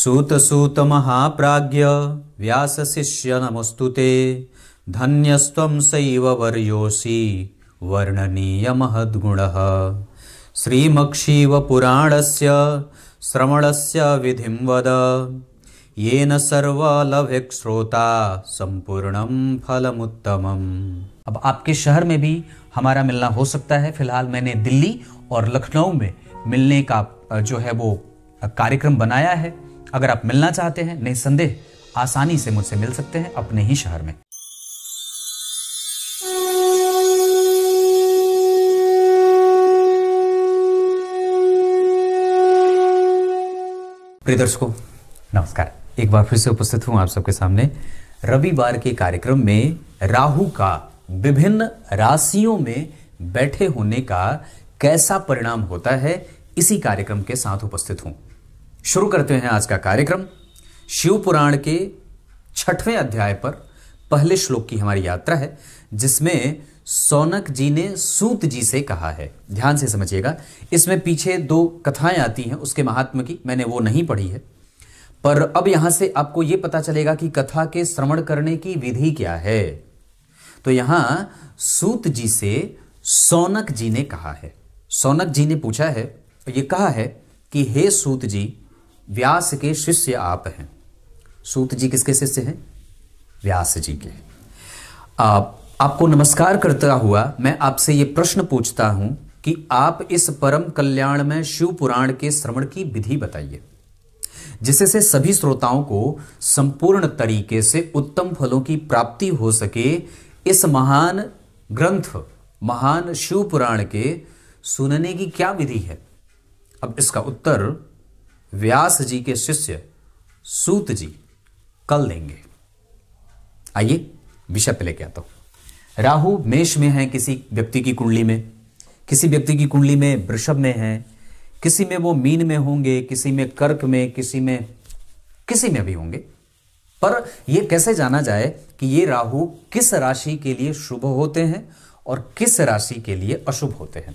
सूतसूतमहाप्राज्ञ व्यासशिष्य नमस्तु ते धन्यस्त्वं सैव वर्योऽसि से श्रवण से विधि वद येन सर्वलभेक् श्रोता फल उत्तम अब आपके शहर में भी हमारा मिलना हो सकता है फिलहाल मैंने दिल्ली और लखनऊ में मिलने का जो है वो कार्यक्रम बनाया है अगर आप मिलना चाहते हैं निसंदेह आसानी से मुझसे मिल सकते हैं अपने ही शहर में प्रिय दर्शकों नमस्कार एक बार फिर से उपस्थित हूं आप सबके सामने रविवार के कार्यक्रम में राहु का विभिन्न राशियों में बैठे होने का कैसा परिणाम होता है इसी कार्यक्रम के साथ उपस्थित हूं शुरू करते हैं आज का कार्यक्रम शिव पुराण के छठवें अध्याय पर पहले श्लोक की हमारी यात्रा है जिसमें सोनक जी ने सूत जी से कहा है ध्यान से समझिएगा इसमें पीछे दो कथाएं आती हैं उसके महात्म की मैंने वो नहीं पढ़ी है पर अब यहां से आपको यह पता चलेगा कि कथा के श्रवण करने की विधि क्या है तो यहां सूत जी से सोनक जी ने कहा है सोनक जी ने पूछा है ये कहा है कि हे सूत जी व्यास के शिष्य आप हैं सूत जी किसके शिष्य हैं व्यास जी के आप, आपको नमस्कार करता हुआ मैं आपसे ये प्रश्न पूछता हूं कि आप इस परम कल्याण में शिव पुराण के श्रवण की विधि बताइए जिससे सभी श्रोताओं को संपूर्ण तरीके से उत्तम फलों की प्राप्ति हो सके इस महान ग्रंथ महान शिव पुराण के सुनने की क्या विधि है अब इसका उत्तर व्यास जी के शिष्य सूत जी कल देंगे आइए विषय पे लेके आता हूं राहु मेष में है किसी व्यक्ति की कुंडली में किसी व्यक्ति की कुंडली में वृषभ में है किसी में वो मीन में होंगे किसी में कर्क में किसी में किसी में भी होंगे पर ये कैसे जाना जाए कि ये राहु किस राशि के लिए शुभ होते हैं और किस राशि के लिए अशुभ होते हैं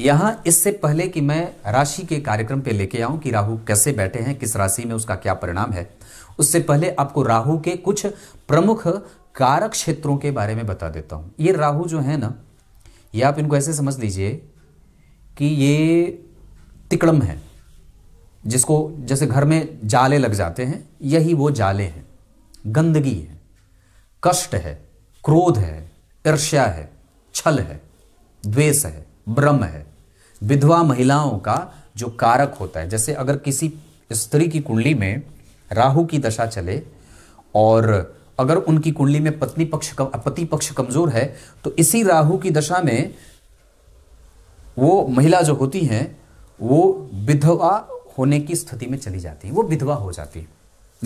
यहां इससे पहले कि मैं राशि के कार्यक्रम पे लेके आऊं कि राहु कैसे बैठे हैं किस राशि में उसका क्या परिणाम है उससे पहले आपको राहु के कुछ प्रमुख कारक क्षेत्रों के बारे में बता देता हूं ये राहु जो है ना ये आप इनको ऐसे समझ लीजिए कि ये तिकड़म है जिसको जैसे घर में जाले लग जाते हैं यही वो जाले हैं गंदगी है कष्ट है क्रोध है ईर्ष्या है छल है द्वेष है ब्रह्म है विधवा महिलाओं का जो कारक होता है जैसे अगर किसी स्त्री की कुंडली में राहु की दशा चले और अगर उनकी कुंडली में पत्नी पक्ष पति पक्ष कमजोर है तो इसी राहु की दशा में वो महिला जो होती हैं वो विधवा होने की स्थिति में चली जाती है वो विधवा हो जाती है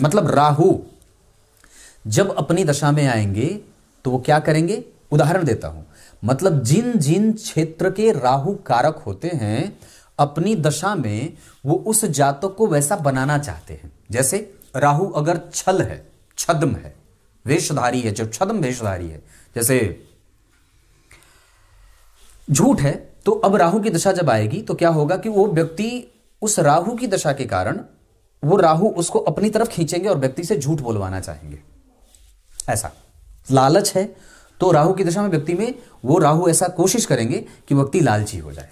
मतलब राहु जब अपनी दशा में आएंगे तो वो क्या करेंगे उदाहरण देता हूं मतलब जिन जिन क्षेत्र के राहु कारक होते हैं अपनी दशा में वो उस जातक को वैसा बनाना चाहते हैं जैसे राहु अगर छल है छद्म है वेशधारी है जो छद्म वेशधारी है जैसे झूठ है तो अब राहु की दशा जब आएगी तो क्या होगा कि वो व्यक्ति उस राहु की दशा के कारण वो राहु उसको अपनी तरफ खींचेंगे और व्यक्ति से झूठ बोलवाना चाहेंगे ऐसा लालच है तो राहु की दशा में व्यक्ति में वो राहु ऐसा कोशिश करेंगे कि व्यक्ति लालची हो जाए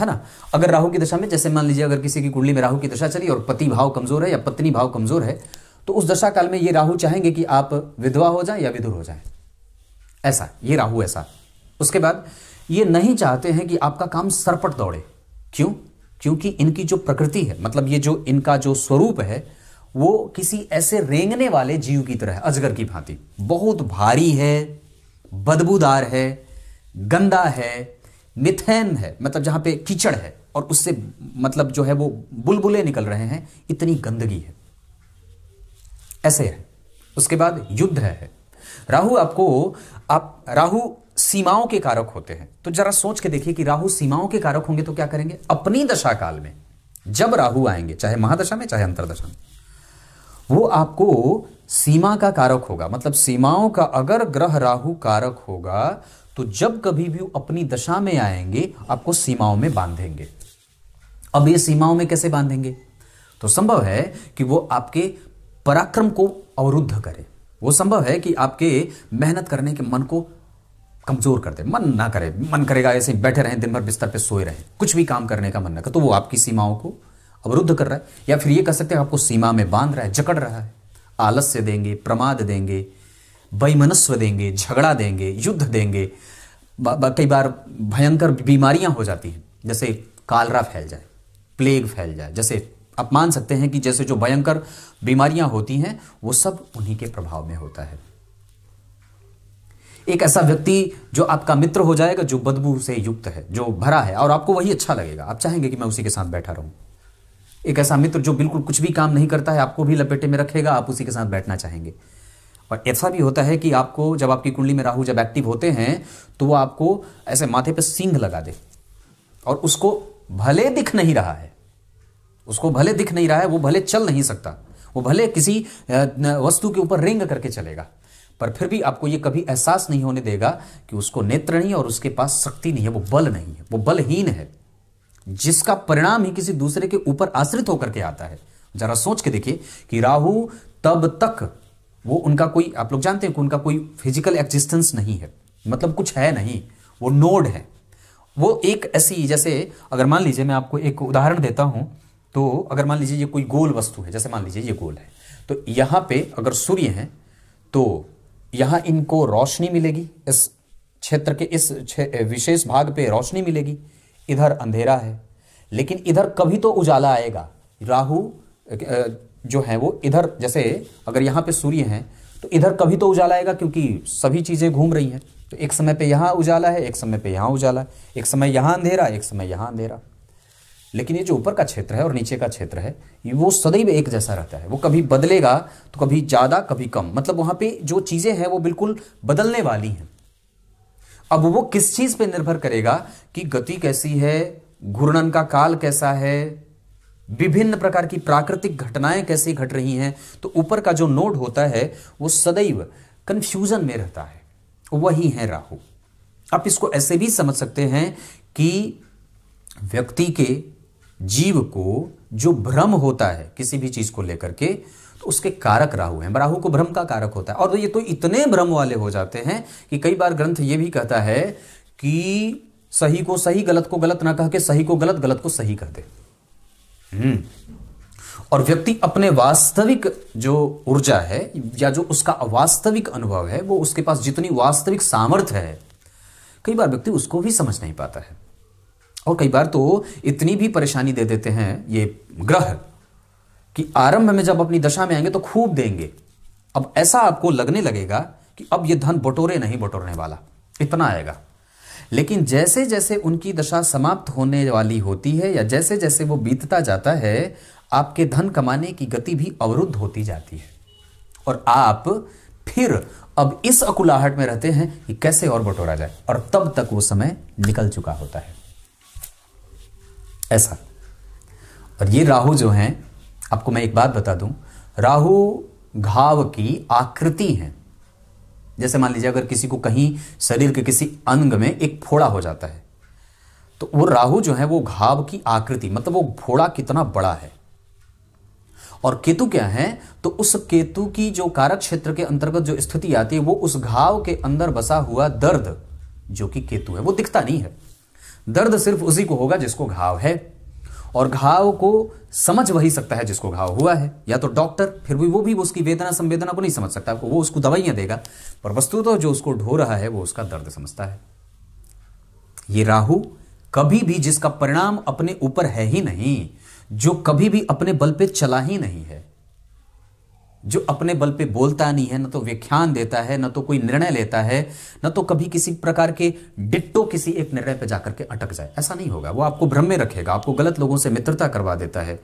है ना अगर राहु की दशा में जैसे मान लीजिए अगर किसी की कुंडली में राहु की दशा चली और पति भाव कमजोर है या पत्नी भाव कमजोर है तो उस दशा काल में ये राहु चाहेंगे कि आप विधवा हो जाए या विधुर हो जाए ऐसा ये राहु ऐसा उसके बाद ये नहीं चाहते हैं कि आपका काम सरपट दौड़े क्यों क्योंकि इनकी जो प्रकृति है मतलब ये जो इनका जो स्वरूप है वो किसी ऐसे रेंगने वाले जीव की तरह अजगर की भांति बहुत भारी है बदबूदार है गंदा है मिथेन है मतलब जहां पे कीचड़ है और उससे मतलब जो है वो बुलबुले निकल रहे हैं इतनी गंदगी है ऐसे है उसके बाद युद्ध है राहु आपको आप राहु सीमाओं के कारक होते हैं तो जरा सोच के देखिए कि राहु सीमाओं के कारक होंगे तो क्या करेंगे अपनी दशा काल में जब राहु आएंगे चाहे महादशा में चाहे अंतरदशा में वो आपको सीमा का कारक होगा मतलब सीमाओं का अगर ग्रह राहु कारक होगा तो जब कभी भी अपनी दशा में आएंगे आपको सीमाओं में बांधेंगे अब ये सीमाओं में कैसे बांधेंगे तो संभव है कि वो आपके पराक्रम को अवरुद्ध करे वो संभव है कि आपके मेहनत करने के मन को कमजोर कर दे मन ना करे मन करेगा ऐसे बैठे रहें दिन भर बिस्तर पे सोए रहें कुछ भी काम करने का मन ना कर तो वो आपकी सीमाओं को अवरुद्ध कर रहा है या फिर ये कह सकते हैं आपको सीमा में बांध रहा है जकड़ रहा है आलस्य देंगे प्रमाद देंगे वैमनस्व देंगे झगड़ा देंगे युद्ध देंगे कई बार भयंकर बीमारियां हो जाती हैं जैसे कालरा फैल जाए प्लेग फैल जाए जैसे आप मान सकते हैं कि जैसे जो भयंकर बीमारियां होती हैं वो सब उन्हीं के प्रभाव में होता है एक ऐसा व्यक्ति जो आपका मित्र हो जाएगा जो बदबू से युक्त है जो भरा है और आपको वही अच्छा लगेगा आप चाहेंगे कि मैं उसी के साथ बैठा रहूं एक ऐसा मित्र जो बिल्कुल कुछ भी काम नहीं करता है आपको भी लपेटे में रखेगा आप उसी के साथ बैठना चाहेंगे और ऐसा भी होता है कि आपको जब आपकी कुंडली में राहु जब एक्टिव होते हैं तो वो आपको ऐसे माथे पर सिंग लगा दे और उसको भले दिख नहीं रहा है उसको भले दिख नहीं रहा है वो भले चल नहीं सकता वो भले किसी वस्तु के ऊपर रेंग करके चलेगा पर फिर भी आपको ये कभी एहसास नहीं होने देगा कि उसको नेत्र नहीं और उसके पास शक्ति नहीं है वो बल नहीं है वो बलहीन है जिसका परिणाम ही किसी दूसरे के ऊपर आश्रित होकर के आता है जरा सोच के देखिए कि राहु तब तक वो उनका कोई आप लोग जानते हैं कि उनका कोई फिजिकल एग्जिस्टेंस नहीं है मतलब कुछ है नहीं वो नोड है वो एक ऐसी जैसे अगर मान लीजिए मैं आपको एक उदाहरण देता हूं तो अगर मान लीजिए ये कोई गोल वस्तु है जैसे मान लीजिए ये गोल है तो यहां पे अगर सूर्य है तो यहां इनको रोशनी मिलेगी इस क्षेत्र के इस विशेष भाग पे रोशनी मिलेगी इधर अंधेरा है लेकिन इधर कभी तो उजाला आएगा राहु जो है वो इधर जैसे अगर यहाँ पे सूर्य है तो इधर कभी तो उजाला आएगा क्योंकि सभी चीज़ें घूम रही हैं तो एक समय पे यहाँ उजाला है एक समय पे यहाँ उजाला है एक समय यहाँ अंधेरा एक समय यहाँ अंधेरा लेकिन ये जो ऊपर का क्षेत्र है और नीचे का क्षेत्र है वो सदैव एक जैसा रहता है वो कभी बदलेगा तो कभी ज़्यादा कभी कम मतलब वहाँ पे जो चीज़ें हैं वो बिल्कुल बदलने वाली हैं अब वो किस चीज पे निर्भर करेगा कि गति कैसी है घूर्णन का काल कैसा है विभिन्न प्रकार की प्राकृतिक घटनाएं कैसी घट रही हैं तो ऊपर का जो नोड होता है वो सदैव कंफ्यूजन में रहता है वही है राहु आप इसको ऐसे भी समझ सकते हैं कि व्यक्ति के जीव को जो भ्रम होता है किसी भी चीज को लेकर के उसके कारक राहु हैं राहु को भ्रम का कारक होता है और ये तो इतने भ्रम वाले हो जाते हैं कि कई बार ग्रंथ ये भी कहता है कि सही को सही गलत को गलत ना कह के सही को गलत गलत को सही कह दे हम्म। और व्यक्ति अपने वास्तविक जो ऊर्जा है या जो उसका वास्तविक अनुभव है वो उसके पास जितनी वास्तविक सामर्थ्य है कई बार व्यक्ति उसको भी समझ नहीं पाता है और कई बार तो इतनी भी परेशानी दे देते हैं ये ग्रह कि आरंभ में जब अपनी दशा में आएंगे तो खूब देंगे अब ऐसा आपको लगने लगेगा कि अब यह धन बटोरे नहीं बटोरने वाला इतना आएगा लेकिन जैसे जैसे उनकी दशा समाप्त होने वाली होती है या जैसे जैसे वो बीतता जाता है आपके धन कमाने की गति भी अवरुद्ध होती जाती है और आप फिर अब इस अकुलाहट में रहते हैं कि कैसे और बटोरा जाए और तब तक वो समय निकल चुका होता है ऐसा और ये राहु जो हैं आपको मैं एक बात बता दूं राहु घाव की आकृति है जैसे मान लीजिए अगर किसी को कहीं शरीर के किसी अंग में एक फोड़ा हो जाता है तो वो राहु जो है वो घाव की आकृति मतलब वो फोड़ा कितना बड़ा है और केतु क्या है तो उस केतु की जो कारक क्षेत्र के अंतर्गत जो स्थिति आती है वो उस घाव के अंदर बसा हुआ दर्द जो कि केतु है वो दिखता नहीं है दर्द सिर्फ उसी को होगा जिसको घाव है और घाव को समझ वही सकता है जिसको घाव हुआ है या तो डॉक्टर फिर भी वो भी उसकी वेदना संवेदना को नहीं समझ सकता वो उसको दवाइयां देगा पर वस्तु तो जो उसको ढो रहा है वो उसका दर्द समझता है ये राहु कभी भी जिसका परिणाम अपने ऊपर है ही नहीं जो कभी भी अपने बल पे चला ही नहीं है जो अपने बल पे बोलता नहीं है ना तो व्याख्यान देता है ना तो कोई निर्णय लेता है ना तो कभी किसी प्रकार के डिट्टो किसी एक निर्णय पे जाकर के अटक जाए ऐसा नहीं होगा वो आपको भ्रम में रखेगा आपको गलत लोगों से मित्रता करवा देता है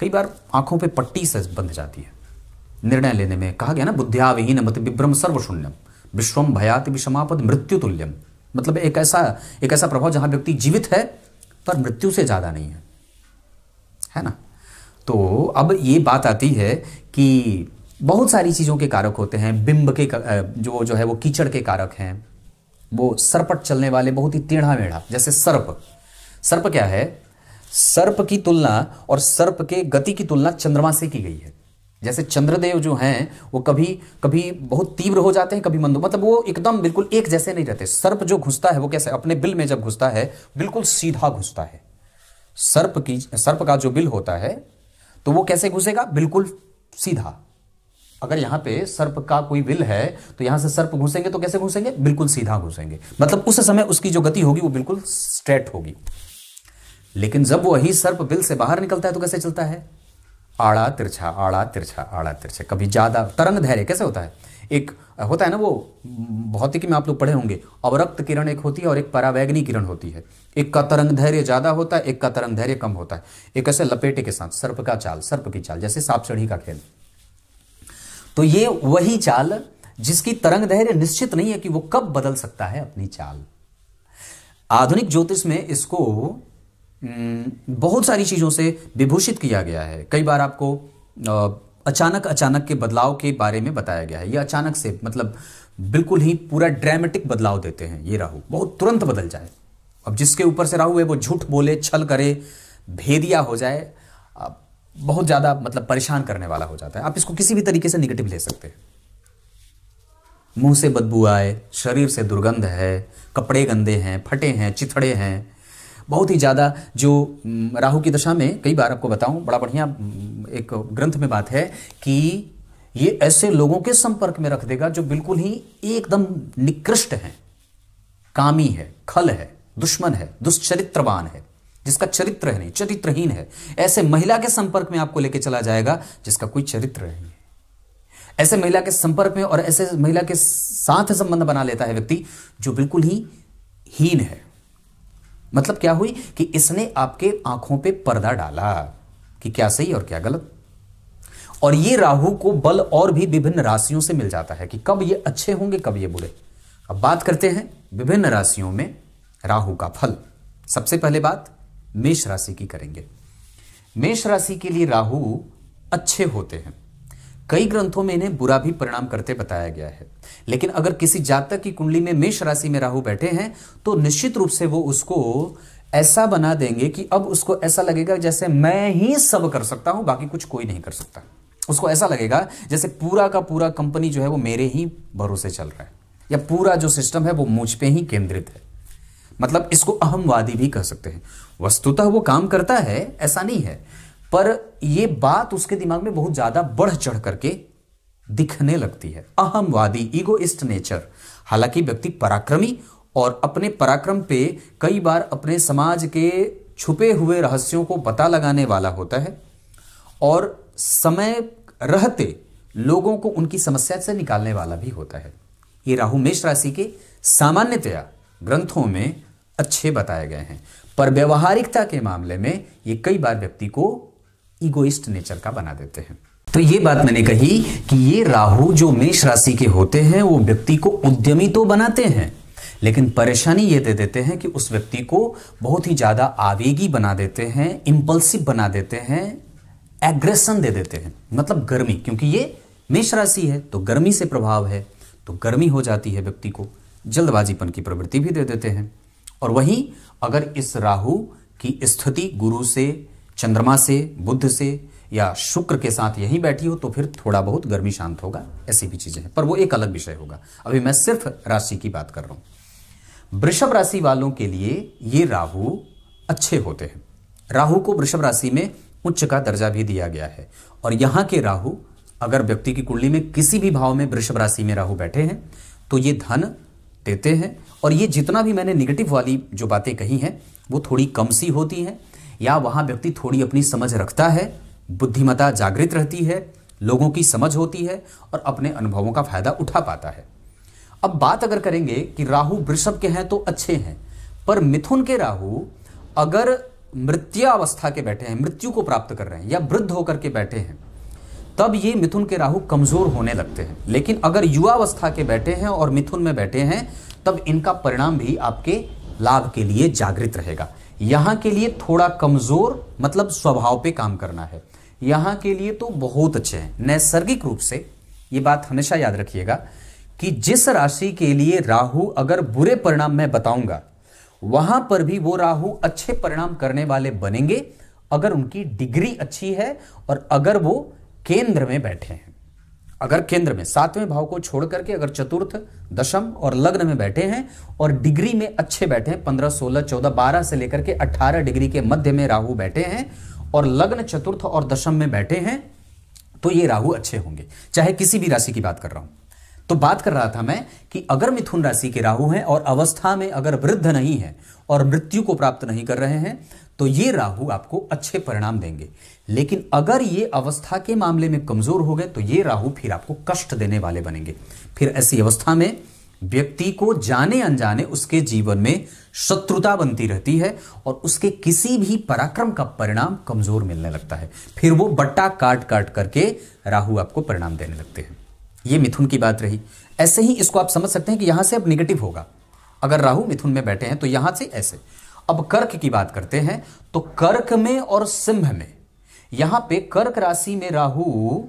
कई बार आंखों पे पट्टी से बंध जाती है निर्णय लेने में कहा गया ना बुद्धियाविहीन मत विभ्रम सर्वशून्यम विश्वम भयात विषमापद मृत्यु तुल्यम मतलब एक ऐसा एक ऐसा प्रभाव जहां व्यक्ति जीवित है पर मृत्यु से ज्यादा नहीं है है ना तो अब ये बात आती है कि बहुत सारी चीज़ों के कारक होते हैं बिंब के जो जो है वो कीचड़ के कारक हैं वो सर्पट चलने वाले बहुत ही टेढ़ा मेढ़ा जैसे सर्प सर्प क्या है सर्प की तुलना और सर्प के गति की तुलना चंद्रमा से की गई है जैसे चंद्रदेव जो हैं वो कभी कभी बहुत तीव्र हो जाते हैं कभी मंद मतलब वो एकदम बिल्कुल एक जैसे नहीं रहते सर्प जो घुसता है वो कैसे अपने बिल में जब घुसता है बिल्कुल सीधा घुसता है सर्प की सर्प का जो बिल होता है तो वो कैसे घुसेगा बिल्कुल सीधा अगर यहां पे सर्प का कोई विल है तो यहां से सर्प घुसेंगे तो कैसे घुसेंगे बिल्कुल सीधा घुसेंगे मतलब उस समय उसकी जो गति होगी वो बिल्कुल स्ट्रेट होगी लेकिन जब वही सर्प बिल से बाहर निकलता है तो कैसे चलता है आड़ा तिरछा आड़ा तिरछा आड़ा तिरछा कभी ज्यादा तरंग धैर्य कैसे होता है एक होता है ना वो भौतिकी में आप लोग पढ़े होंगे अवरक्त किरण एक होती है और एक परावैग्नी किरण होती है एक का तरंग धैर्य ज़्यादा होता है एक का तरंग धैर्य कम होता है एक ऐसे लपेटे के साथ सर्प का चाल सर्प की चाल जैसे सांप चढ़ी का खेल तो ये वही चाल जिसकी तरंग धैर्य निश्चित नहीं है कि वो कब बदल सकता है अपनी चाल आधुनिक ज्योतिष में इसको बहुत सारी चीज़ों से विभूषित किया गया है कई बार आपको अचानक अचानक के बदलाव के बारे में बताया गया है ये अचानक से मतलब बिल्कुल ही पूरा ड्रामेटिक बदलाव देते हैं ये राहु बहुत तुरंत बदल जाए अब जिसके ऊपर से राहु है वो झूठ बोले छल करे भेदिया हो जाए बहुत ज़्यादा मतलब परेशान करने वाला हो जाता है आप इसको किसी भी तरीके से निगेटिव ले सकते हैं मुंह से बदबू आए शरीर से दुर्गंध है कपड़े गंदे हैं फटे हैं चिथड़े हैं बहुत ही ज़्यादा जो राहु की दशा में कई बार आपको बताऊं बड़ा बढ़िया एक ग्रंथ में बात है कि ये ऐसे लोगों के संपर्क में रख देगा जो बिल्कुल ही एकदम निकृष्ट हैं कामी है खल है दुश्मन है दुष्चरित्रवान है जिसका चरित्र है नहीं चरित्रहीन है ऐसे महिला के संपर्क में आपको लेके चला जाएगा जिसका कोई चरित्र नहीं है ऐसे महिला के संपर्क में और ऐसे महिला के साथ संबंध बना लेता है व्यक्ति जो बिल्कुल ही हीन है मतलब क्या हुई कि इसने आपके आंखों पे पर्दा डाला कि क्या सही और क्या गलत और ये राहु को बल और भी विभिन्न राशियों से मिल जाता है कि कब ये अच्छे होंगे कब ये बुरे अब बात करते हैं विभिन्न राशियों में राहु का फल सबसे पहले बात मेष राशि की करेंगे मेष राशि के लिए राहु अच्छे होते हैं कई ग्रंथों में इन्हें बुरा भी परिणाम करते बताया गया है लेकिन अगर किसी जातक की कुंडली में मेष राशि में राहु बैठे हैं तो निश्चित रूप से वो उसको ऐसा बना देंगे कि अब उसको ऐसा लगेगा जैसे मैं ही सब कर सकता हूं बाकी कुछ कोई नहीं कर सकता उसको ऐसा लगेगा जैसे पूरा का पूरा कंपनी जो है वो मेरे ही भरोसे चल रहा है या पूरा जो सिस्टम है वो मुझ पे ही केंद्रित है मतलब इसको अहमवादी भी कह सकते हैं वस्तुतः वो काम करता है ऐसा नहीं है पर ये बात उसके दिमाग में बहुत ज्यादा बढ़ चढ़ करके दिखने लगती है अहमवादी ईगोइस्ट नेचर हालांकि व्यक्ति पराक्रमी और अपने पराक्रम पे कई बार अपने समाज के छुपे हुए रहस्यों को पता लगाने वाला होता है और समय रहते लोगों को उनकी समस्या से निकालने वाला भी होता है ये राहु मेष राशि के सामान्यतया ग्रंथों में अच्छे बताए गए हैं पर व्यवहारिकता के मामले में ये कई बार व्यक्ति को ईगोइस्ट नेचर का बना देते हैं तो ये बात मैंने कही कि ये राहु जो मेष राशि के होते हैं वो व्यक्ति को उद्यमी तो बनाते हैं लेकिन परेशानी ये दे देते हैं कि उस व्यक्ति को बहुत ही ज़्यादा आवेगी बना देते हैं इम्पल्सिव बना देते हैं एग्रेसन दे देते हैं मतलब गर्मी क्योंकि ये मेष राशि है तो गर्मी से प्रभाव है तो गर्मी हो जाती है व्यक्ति को जल्दबाजीपन की प्रवृत्ति भी दे देते हैं और वहीं अगर इस राहु की स्थिति गुरु से चंद्रमा से बुद्ध से या शुक्र के साथ यहीं बैठी हो तो फिर थोड़ा बहुत गर्मी शांत होगा ऐसी भी चीज़ें हैं पर वो एक अलग विषय होगा अभी मैं सिर्फ राशि की बात कर रहा हूं वृषभ राशि वालों के लिए ये राहु अच्छे होते हैं राहु को वृषभ राशि में उच्च का दर्जा भी दिया गया है और यहाँ के राहु अगर व्यक्ति की कुंडली में किसी भी भाव में वृषभ राशि में राहु बैठे हैं तो ये धन देते हैं और ये जितना भी मैंने निगेटिव वाली जो बातें कही हैं वो थोड़ी कम सी होती हैं या वहां व्यक्ति थोड़ी अपनी समझ रखता है बुद्धिमता जागृत रहती है लोगों की समझ होती है और अपने अनुभवों का फायदा उठा पाता है अब बात अगर करेंगे कि राहु वृषभ के हैं तो अच्छे हैं पर मिथुन के राहु अगर मृत्यावस्था अवस्था के बैठे हैं मृत्यु को प्राप्त कर रहे हैं या वृद्ध होकर के बैठे हैं तब ये मिथुन के राहु कमजोर होने लगते हैं लेकिन अगर युवावस्था के बैठे हैं और मिथुन में बैठे हैं तब इनका परिणाम भी आपके लाभ के लिए जागृत रहेगा यहाँ के लिए थोड़ा कमजोर मतलब स्वभाव पे काम करना है यहां के लिए तो बहुत अच्छे हैं नैसर्गिक रूप से ये बात हमेशा याद रखिएगा कि जिस राशि के लिए राहु अगर बुरे परिणाम मैं बताऊंगा वहां पर भी वो राहु अच्छे परिणाम करने वाले बनेंगे अगर उनकी डिग्री अच्छी है और अगर वो केंद्र में बैठे हैं अगर केंद्र में सातवें भाव को छोड़ करके अगर चतुर्थ दशम और लग्न में बैठे हैं और डिग्री में अच्छे बैठे हैं पंद्रह सोलह चौदह बारह से लेकर के अट्ठारह डिग्री के मध्य में राहु बैठे हैं और लग्न चतुर्थ और दशम में बैठे हैं तो ये राहु अच्छे होंगे चाहे किसी भी राशि की बात कर रहा हूं तो बात कर रहा था मैं कि अगर मिथुन राशि के राहु हैं और अवस्था में अगर वृद्ध नहीं है और मृत्यु को प्राप्त नहीं कर रहे हैं तो ये राहु आपको अच्छे परिणाम देंगे लेकिन अगर ये अवस्था के मामले में कमजोर हो गए तो ये राहु फिर आपको कष्ट देने वाले बनेंगे फिर ऐसी अवस्था में व्यक्ति को जाने अनजाने उसके जीवन में शत्रुता बनती रहती है और उसके किसी भी पराक्रम का परिणाम कमजोर मिलने लगता है फिर वो बट्टा काट काट करके राहु आपको परिणाम देने लगते हैं ये मिथुन की बात रही ऐसे ही इसको आप समझ सकते हैं कि यहां से अब निगेटिव होगा अगर राहु मिथुन में बैठे हैं तो यहां से ऐसे अब कर्क की बात करते हैं तो कर्क में और सिंह में यहां पे कर्क राशि में राहु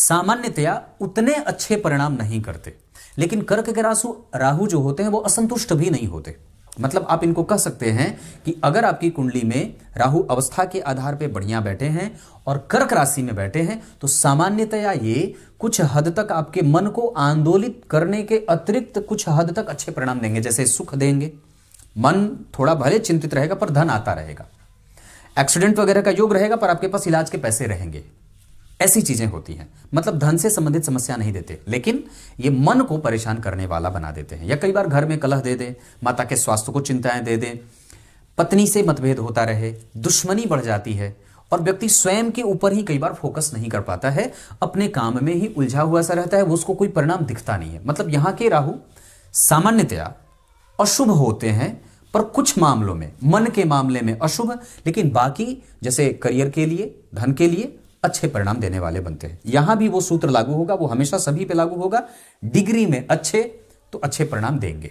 सामान्यतया उतने अच्छे परिणाम नहीं करते लेकिन कर्क के राशु राहु जो होते हैं वो असंतुष्ट भी नहीं होते मतलब आप इनको कह सकते हैं कि अगर आपकी कुंडली में राहु अवस्था के आधार पर बढ़िया बैठे हैं और कर्क राशि में बैठे हैं तो सामान्यतया ये कुछ हद तक आपके मन को आंदोलित करने के अतिरिक्त कुछ हद तक अच्छे परिणाम देंगे जैसे सुख देंगे मन थोड़ा भले चिंतित रहेगा पर धन आता रहेगा एक्सीडेंट वगैरह का योग रहेगा पर आपके पास इलाज के पैसे रहेंगे ऐसी चीजें होती हैं मतलब धन से संबंधित समस्या नहीं देते लेकिन ये मन को परेशान करने वाला बना देते हैं या कई बार घर में कलह दे दे माता के स्वास्थ्य को चिंताएं दे दे पत्नी से मतभेद होता रहे दुश्मनी बढ़ जाती है और व्यक्ति स्वयं के ऊपर ही कई बार फोकस नहीं कर पाता है अपने काम में ही उलझा हुआ सा रहता है वो उसको कोई परिणाम दिखता नहीं है मतलब यहां के राहु सामान्यतया अशुभ होते हैं पर कुछ मामलों में मन के मामले में अशुभ लेकिन बाकी जैसे करियर के लिए धन के लिए अच्छे परिणाम देने वाले बनते हैं यहां भी वो सूत्र लागू होगा वो हमेशा सभी पे लागू होगा डिग्री में अच्छे तो अच्छे परिणाम देंगे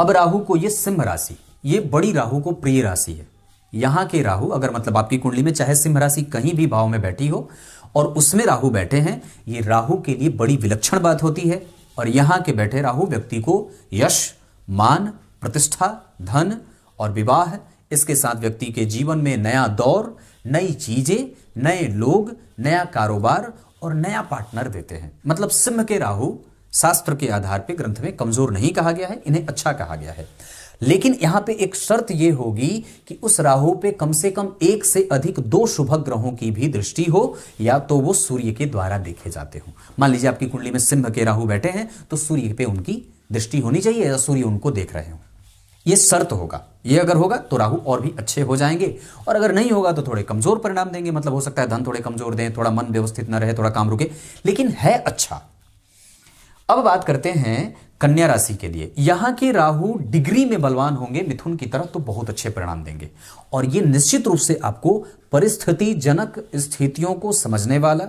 अब राहु को ये सिंह राशि ये बड़ी राहु को प्रिय राशि है यहां के राहु अगर मतलब आपकी कुंडली में चाहे सिंह राशि कहीं भी भाव में बैठी हो और उसमें राहु बैठे हैं ये राहु के लिए बड़ी विलक्षण बात होती है और यहां के बैठे राहु व्यक्ति को यश मान प्रतिष्ठा धन और विवाह इसके साथ व्यक्ति के जीवन में नया दौर नई चीज़ें नए लोग नया कारोबार और नया पार्टनर देते हैं मतलब सिंह के राहु शास्त्र के आधार पर ग्रंथ में कमजोर नहीं कहा गया है इन्हें अच्छा कहा गया है लेकिन यहां पे एक शर्त यह होगी कि उस राहु पे कम से कम एक से अधिक दो शुभ ग्रहों की भी दृष्टि हो या तो वो सूर्य के द्वारा देखे जाते हो मान लीजिए आपकी कुंडली में सिंह के राहु बैठे हैं तो सूर्य पे उनकी दृष्टि होनी चाहिए या सूर्य उनको देख रहे हो ये शर्त होगा ये अगर होगा तो राहु और भी अच्छे हो जाएंगे और अगर नहीं होगा तो थोड़े कमजोर परिणाम देंगे मतलब हो सकता है धन थोड़े कमजोर दें थोड़ा मन व्यवस्थित न रहे थोड़ा काम रुके लेकिन है अच्छा अब बात करते हैं कन्या राशि के लिए यहां के राहु डिग्री में बलवान होंगे मिथुन की तरह तो बहुत अच्छे परिणाम देंगे और ये निश्चित रूप से आपको परिस्थिति जनक स्थितियों को समझने वाला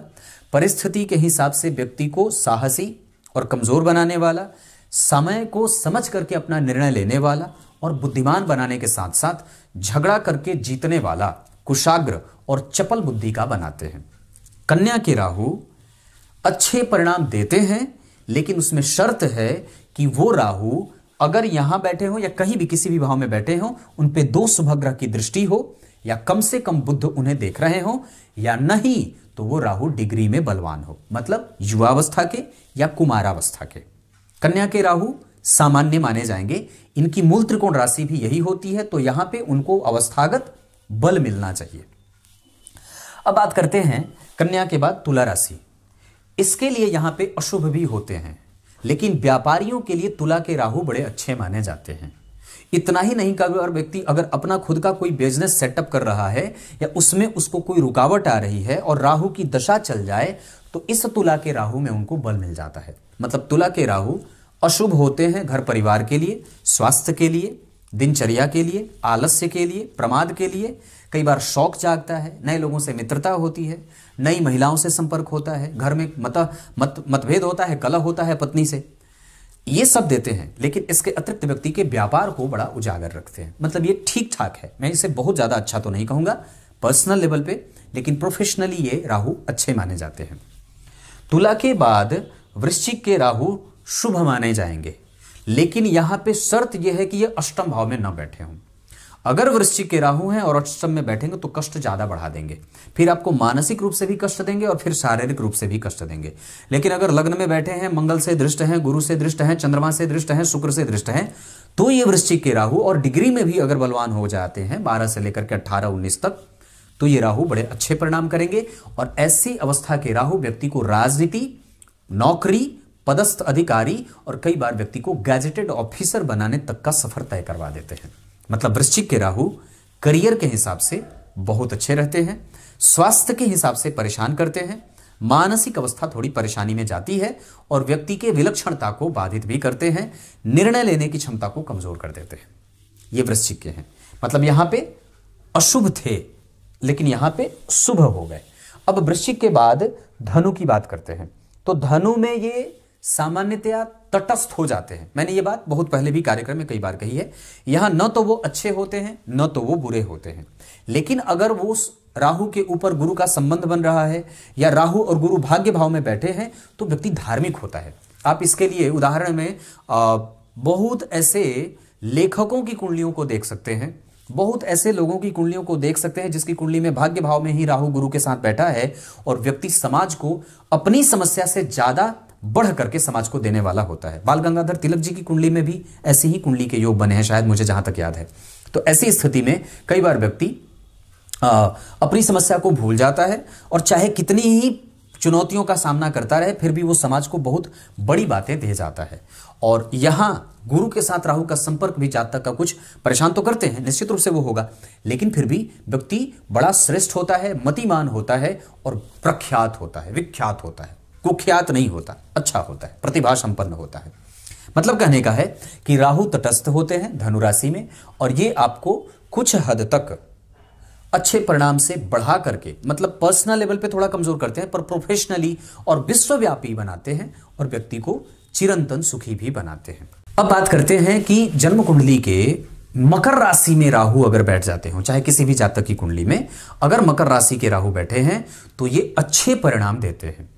परिस्थिति के हिसाब से व्यक्ति को साहसी और कमजोर बनाने वाला समय को समझ करके अपना निर्णय लेने वाला और बुद्धिमान बनाने के साथ साथ झगड़ा करके जीतने वाला कुशाग्र और चपल बुद्धि का बनाते हैं कन्या के राहु अच्छे परिणाम देते हैं लेकिन उसमें शर्त है कि वो राहु अगर यहां बैठे हों या कहीं भी किसी भी भाव में बैठे हों उन पे दो शुभग्रह की दृष्टि हो या कम से कम बुद्ध उन्हें देख रहे हों या नहीं तो वो राहु डिग्री में बलवान हो मतलब युवावस्था के या कुमारावस्था के कन्या के राहु सामान्य माने जाएंगे इनकी मूल त्रिकोण राशि भी यही होती है तो यहां पे उनको अवस्थागत बल मिलना चाहिए अब बात करते हैं कन्या के बाद तुला राशि इसके लिए यहां पे अशुभ भी होते हैं लेकिन व्यापारियों के लिए तुला के राहु बड़े अच्छे माने जाते हैं इतना ही नहीं कभी और व्यक्ति अगर अपना खुद का कोई बिजनेस सेटअप कर रहा है या उसमें उसको कोई रुकावट आ रही है और राहु की दशा चल जाए तो इस तुला के राहु में उनको बल मिल जाता है मतलब तुला के राहु अशुभ होते हैं घर परिवार के लिए स्वास्थ्य के लिए दिनचर्या के लिए आलस्य के लिए प्रमाद के लिए कई बार शौक जागता है नए लोगों से मित्रता होती है नई महिलाओं से संपर्क होता है घर में मत मत मतभेद होता है कलह होता है पत्नी से ये सब देते हैं लेकिन इसके अतिरिक्त व्यक्ति के व्यापार को बड़ा उजागर रखते हैं मतलब ये ठीक ठाक है मैं इसे बहुत ज़्यादा अच्छा तो नहीं कहूँगा पर्सनल लेवल पे लेकिन प्रोफेशनली ये राहु अच्छे माने जाते हैं तुला के बाद वृश्चिक के राहु शुभ माने जाएंगे लेकिन यहां पे शर्त यह है कि ये अष्टम भाव में न बैठे हों अगर वृश्चिक के राहु हैं और अष्टम में बैठेंगे तो कष्ट ज़्यादा बढ़ा देंगे फिर आपको मानसिक रूप से भी कष्ट देंगे और फिर शारीरिक रूप से भी कष्ट देंगे लेकिन अगर लग्न में बैठे हैं मंगल से दृष्ट हैं गुरु से दृष्ट हैं चंद्रमा से दृष्ट हैं शुक्र से दृष्ट हैं तो ये वृश्चिक के राहु और डिग्री में भी अगर बलवान हो जाते हैं बारह से लेकर के अट्ठारह उन्नीस तक तो ये राहु बड़े अच्छे परिणाम करेंगे और ऐसी अवस्था के राहु व्यक्ति को राजनीति नौकरी पदस्थ अधिकारी और कई बार व्यक्ति को गैजेटेड ऑफिसर बनाने तक का सफर तय करवा देते हैं मतलब वृश्चिक के राहु करियर के हिसाब से बहुत अच्छे रहते हैं स्वास्थ्य के हिसाब से परेशान करते हैं मानसिक अवस्था थोड़ी परेशानी में जाती है और व्यक्ति के विलक्षणता को बाधित भी करते हैं निर्णय लेने की क्षमता को कमजोर कर देते हैं ये वृश्चिक के हैं मतलब यहां पे अशुभ थे लेकिन यहां पे शुभ हो गए अब वृश्चिक के बाद धनु की बात करते हैं तो धनु में ये सामान्यतया तटस्थ हो जाते हैं मैंने ये बात बहुत पहले भी कार्यक्रम में कई बार कही है यहां न तो वो अच्छे होते हैं न तो वो बुरे होते हैं लेकिन अगर वो राहु के ऊपर गुरु का संबंध बन रहा है या राहु और गुरु भाग्य भाव में बैठे हैं तो व्यक्ति धार्मिक होता है आप इसके लिए उदाहरण में आ, बहुत ऐसे लेखकों की कुंडलियों को देख सकते हैं बहुत ऐसे लोगों की कुंडलियों को देख सकते हैं जिसकी कुंडली में भाग्य भाव में ही राहु गुरु के साथ बैठा है और व्यक्ति समाज को अपनी समस्या से ज्यादा बढ़ करके समाज को देने वाला होता है बाल गंगाधर तिलक जी की कुंडली में भी ऐसी ही कुंडली के योग बने हैं शायद मुझे जहां तक याद है तो ऐसी स्थिति में कई बार व्यक्ति अपनी समस्या को भूल जाता है और चाहे कितनी ही चुनौतियों का सामना करता रहे फिर भी वो समाज को बहुत बड़ी बातें दे जाता है और यहां गुरु के साथ राहु का संपर्क भी जातक का कुछ परेशान तो करते हैं निश्चित रूप से वो होगा लेकिन फिर भी व्यक्ति बड़ा श्रेष्ठ होता है मतिमान होता है और प्रख्यात होता है विख्यात होता है कुख्यात नहीं होता अच्छा होता है प्रतिभा संपन्न होता है मतलब कहने का है कि राहु तटस्थ होते हैं धनुराशि में और ये आपको कुछ हद तक अच्छे परिणाम से बढ़ा करके मतलब पर्सनल लेवल पे थोड़ा कमजोर करते हैं पर प्रोफेशनली और विश्वव्यापी बनाते हैं और व्यक्ति को चिरंतन सुखी भी बनाते हैं अब बात करते हैं कि जन्म कुंडली के मकर राशि में राहु अगर बैठ जाते हो चाहे किसी भी जातक की कुंडली में अगर मकर राशि के राहु बैठे हैं तो ये अच्छे परिणाम देते हैं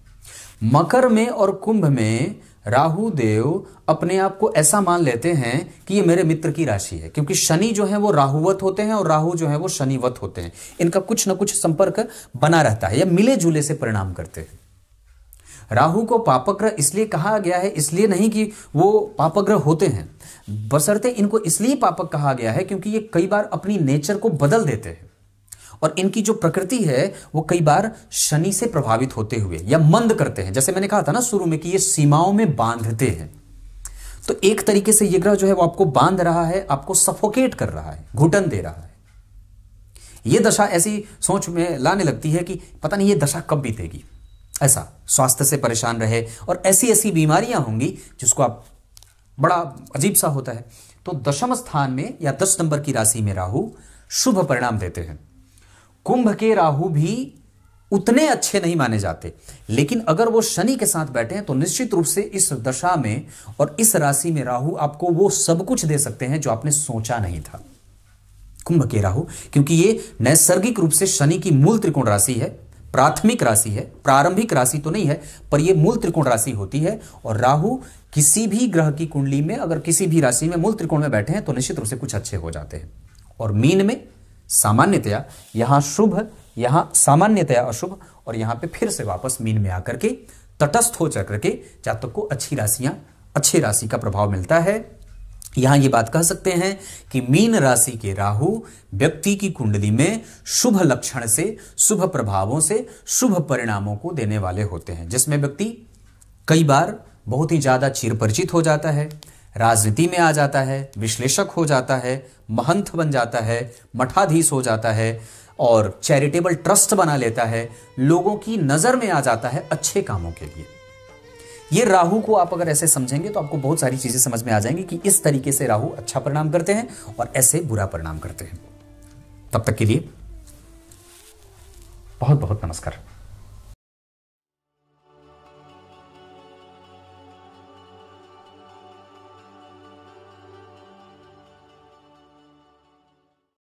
मकर में और कुंभ में राहु देव अपने आप को ऐसा मान लेते हैं कि ये मेरे मित्र की राशि है क्योंकि शनि जो है वो राहुवत होते हैं और राहु जो है वो शनिवत होते हैं इनका कुछ ना कुछ संपर्क बना रहता है या मिले जुले से परिणाम करते हैं राहु को पापग्रह इसलिए कहा गया है इसलिए नहीं कि वो पापग्रह होते हैं बसरते इनको इसलिए पापक कहा गया है क्योंकि ये कई बार अपनी नेचर को बदल देते हैं और इनकी जो प्रकृति है वो कई बार शनि से प्रभावित होते हुए या मंद करते हैं जैसे मैंने कहा था ना शुरू में कि ये सीमाओं में बांधते हैं तो एक तरीके से ये ग्रह जो है वो आपको बांध रहा है आपको सफोकेट कर रहा है घुटन दे रहा है ये दशा ऐसी सोच में लाने लगती है कि पता नहीं ये दशा कब बीतेगी ऐसा स्वास्थ्य से परेशान रहे और ऐसी ऐसी बीमारियां होंगी जिसको आप बड़ा अजीब सा होता है तो दशम स्थान में या दस नंबर की राशि में राहु शुभ परिणाम देते हैं कुंभ के राहु भी उतने अच्छे नहीं माने जाते लेकिन अगर वो शनि के साथ बैठे हैं तो निश्चित रूप से इस दशा में और इस राशि में राहु आपको वो सब कुछ दे सकते हैं जो आपने सोचा नहीं था कुंभ के राहु क्योंकि ये नैसर्गिक रूप से शनि की मूल त्रिकोण राशि है प्राथमिक राशि है प्रारंभिक राशि तो नहीं है पर यह मूल त्रिकोण राशि होती है और राहु किसी भी ग्रह की कुंडली में अगर किसी भी राशि में मूल त्रिकोण में बैठे हैं तो निश्चित रूप से कुछ अच्छे हो जाते हैं और मीन में सामान्यतया यहाँ शुभ यहाँ सामान्यतया अशुभ और यहाँ पे फिर से वापस मीन में आकर के तटस्थ हो चक्र के जातक को अच्छी राशियाँ अच्छी राशि का प्रभाव मिलता है यहां ये बात कह सकते हैं कि मीन राशि के राहु व्यक्ति की कुंडली में शुभ लक्षण से शुभ प्रभावों से शुभ परिणामों को देने वाले होते हैं जिसमें व्यक्ति कई बार बहुत ही ज़्यादा चिरपरिचित हो जाता है राजनीति में आ जाता है विश्लेषक हो जाता है महंत बन जाता है मठाधीश हो जाता है और चैरिटेबल ट्रस्ट बना लेता है लोगों की नज़र में आ जाता है अच्छे कामों के लिए ये राहु को आप अगर ऐसे समझेंगे तो आपको बहुत सारी चीज़ें समझ में आ जाएंगी कि इस तरीके से राहु अच्छा परिणाम करते हैं और ऐसे बुरा परिणाम करते हैं तब तक के लिए बहुत बहुत नमस्कार